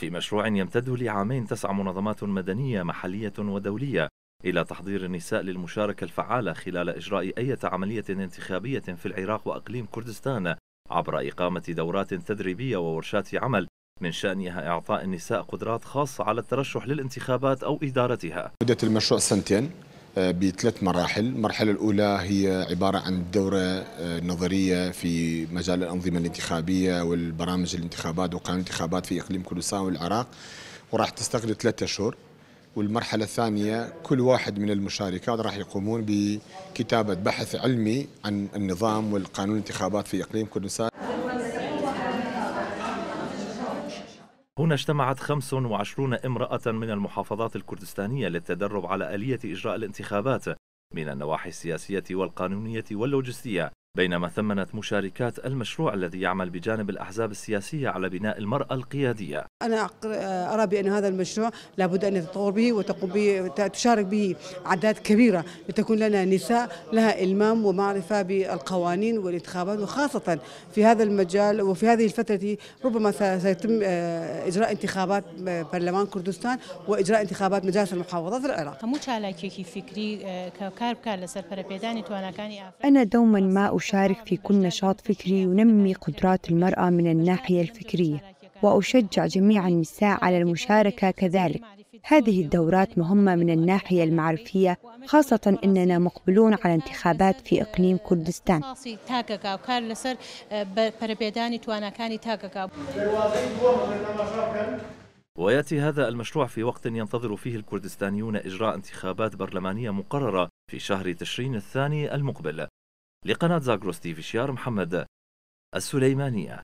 في مشروع يمتد لعامين تسعى منظمات مدنية محلية ودولية إلى تحضير النساء للمشاركة الفعالة خلال إجراء أي عملية انتخابية في العراق وأقليم كردستان عبر إقامة دورات تدريبية وورشات عمل من شأنها إعطاء النساء قدرات خاصة على الترشح للانتخابات أو إدارتها مدة المشروع سنتين بثلاث مراحل المرحلة الأولى هي عبارة عن دورة آه، نظرية في مجال الأنظمة الانتخابية والبرامج الانتخابات وقانون الانتخابات في إقليم كردستان والعراق وراح تستغرق ثلاثة أشهر والمرحلة الثانية كل واحد من المشاركات راح يقومون بكتابة بحث علمي عن النظام والقانون الانتخابات في إقليم كردستان هنا اجتمعت 25 امرأة من المحافظات الكردستانية للتدرب على آلية إجراء الانتخابات من النواحي السياسية والقانونية واللوجستية بينما ثمنت مشاركات المشروع الذي يعمل بجانب الأحزاب السياسية على بناء المرأة القيادية أنا أرى بأن هذا المشروع لابد أن يتطور به وتقوم به تشارك به أعداد كبيرة لتكون لنا نساء لها إلمام ومعرفة بالقوانين والانتخابات وخاصة في هذا المجال وفي هذه الفترة ربما سيتم آه، إجراء انتخابات آه، برلمان كردستان وإجراء انتخابات مجالس المحافظات العراق آه، أنا دوما ما أشارك أشارك في كل نشاط فكري ينمي قدرات المرأة من الناحية الفكرية وأشجع جميع النساء على المشاركة كذلك هذه الدورات مهمة من الناحية المعرفية خاصة أننا مقبلون على انتخابات في إقليم كردستان وياتي هذا المشروع في وقت ينتظر فيه الكردستانيون اجراء انتخابات برلمانيه مقرره في شهر تشرين الثاني المقبل لقناة زاغروس تيفي شيار محمد السليمانية